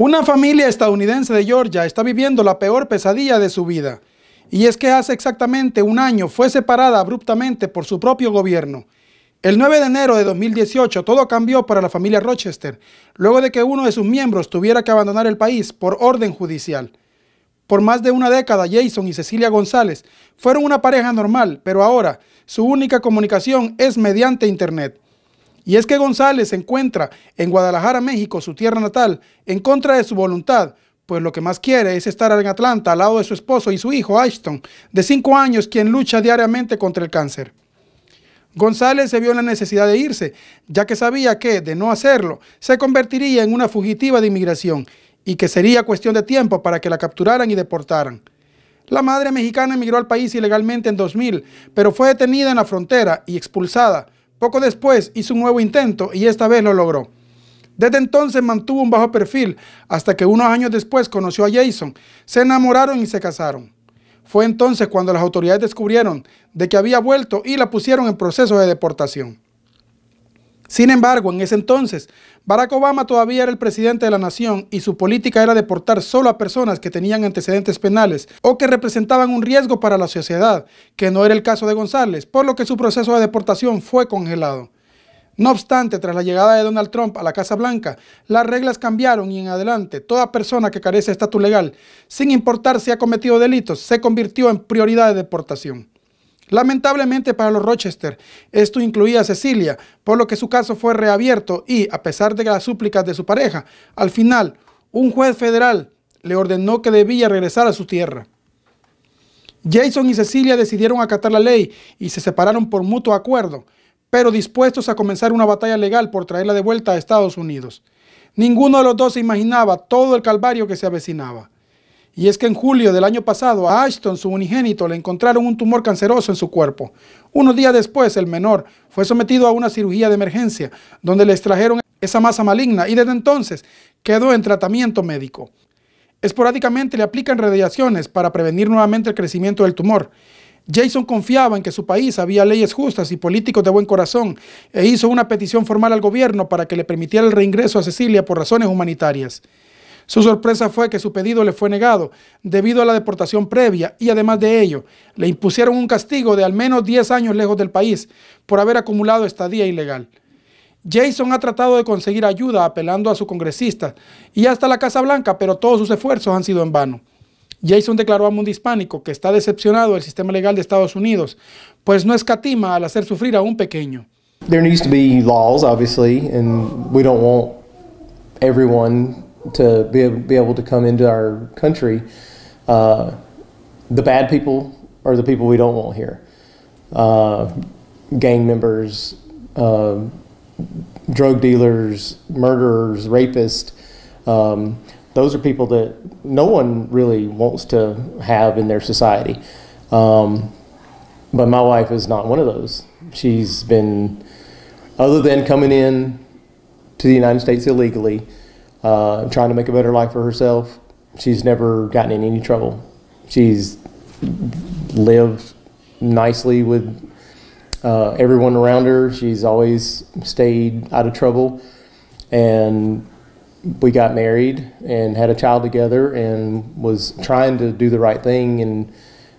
Una familia estadounidense de Georgia está viviendo la peor pesadilla de su vida, y es que hace exactamente un año fue separada abruptamente por su propio gobierno. El 9 de enero de 2018 todo cambió para la familia Rochester, luego de que uno de sus miembros tuviera que abandonar el país por orden judicial. Por más de una década, Jason y Cecilia González fueron una pareja normal, pero ahora su única comunicación es mediante Internet. Y es que González se encuentra en Guadalajara, México, su tierra natal, en contra de su voluntad, pues lo que más quiere es estar en Atlanta al lado de su esposo y su hijo, Ashton, de 5 años, quien lucha diariamente contra el cáncer. González se vio en la necesidad de irse, ya que sabía que, de no hacerlo, se convertiría en una fugitiva de inmigración y que sería cuestión de tiempo para que la capturaran y deportaran. La madre mexicana emigró al país ilegalmente en 2000, pero fue detenida en la frontera y expulsada, poco después hizo un nuevo intento y esta vez lo logró. Desde entonces mantuvo un bajo perfil hasta que unos años después conoció a Jason, se enamoraron y se casaron. Fue entonces cuando las autoridades descubrieron de que había vuelto y la pusieron en proceso de deportación. Sin embargo, en ese entonces, Barack Obama todavía era el presidente de la nación y su política era deportar solo a personas que tenían antecedentes penales o que representaban un riesgo para la sociedad, que no era el caso de González, por lo que su proceso de deportación fue congelado. No obstante, tras la llegada de Donald Trump a la Casa Blanca, las reglas cambiaron y en adelante toda persona que carece de estatus legal, sin importar si ha cometido delitos, se convirtió en prioridad de deportación. Lamentablemente para los Rochester, esto incluía a Cecilia, por lo que su caso fue reabierto y, a pesar de las súplicas de su pareja, al final un juez federal le ordenó que debía regresar a su tierra. Jason y Cecilia decidieron acatar la ley y se separaron por mutuo acuerdo, pero dispuestos a comenzar una batalla legal por traerla de vuelta a Estados Unidos. Ninguno de los dos se imaginaba todo el calvario que se avecinaba. Y es que en julio del año pasado a Ashton, su unigénito, le encontraron un tumor canceroso en su cuerpo. Unos días después, el menor fue sometido a una cirugía de emergencia, donde le extrajeron esa masa maligna y desde entonces quedó en tratamiento médico. Esporádicamente le aplican radiaciones para prevenir nuevamente el crecimiento del tumor. Jason confiaba en que su país había leyes justas y políticos de buen corazón e hizo una petición formal al gobierno para que le permitiera el reingreso a Cecilia por razones humanitarias. Su sorpresa fue que su pedido le fue negado debido a la deportación previa y además de ello, le impusieron un castigo de al menos 10 años lejos del país por haber acumulado estadía ilegal. Jason ha tratado de conseguir ayuda apelando a su congresista y hasta la Casa Blanca, pero todos sus esfuerzos han sido en vano. Jason declaró a Mundo Hispánico que está decepcionado del sistema legal de Estados Unidos, pues no escatima al hacer sufrir a un pequeño. There needs to be laws, obviously, and we don't want everyone to be, be able to come into our country, uh, the bad people are the people we don't want here. Uh, gang members, uh, drug dealers, murderers, rapists. Um, those are people that no one really wants to have in their society. Um, but my wife is not one of those. She's been, other than coming in to the United States illegally, uh, trying to make a better life for herself. She's never gotten in any trouble. She's lived nicely with uh, everyone around her. She's always stayed out of trouble. And we got married and had a child together and was trying to do the right thing and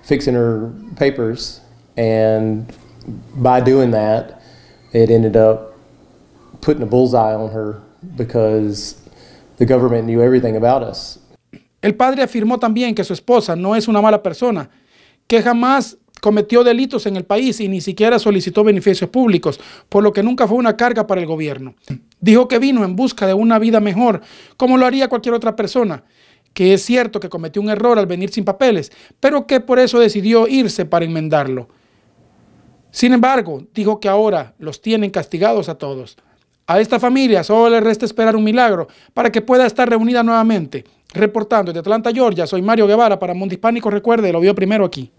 fixing her papers. And by doing that, it ended up putting a bullseye on her because government El padre afirmó también que su esposa no es una mala persona, que jamás cometió delitos en el país y ni siquiera solicitó beneficios públicos, por lo que nunca fue una carga para el gobierno. Dijo que vino en busca de una vida mejor, como lo haría cualquier otra persona, que es cierto que cometió un error al venir sin papeles, pero que por eso decidió irse para enmendarlo. Sin embargo, dijo que ahora los tienen castigados a todos. A esta familia solo le resta esperar un milagro para que pueda estar reunida nuevamente. Reportando desde Atlanta, Georgia, soy Mario Guevara para Mundo Hispánico. Recuerde, lo vio primero aquí.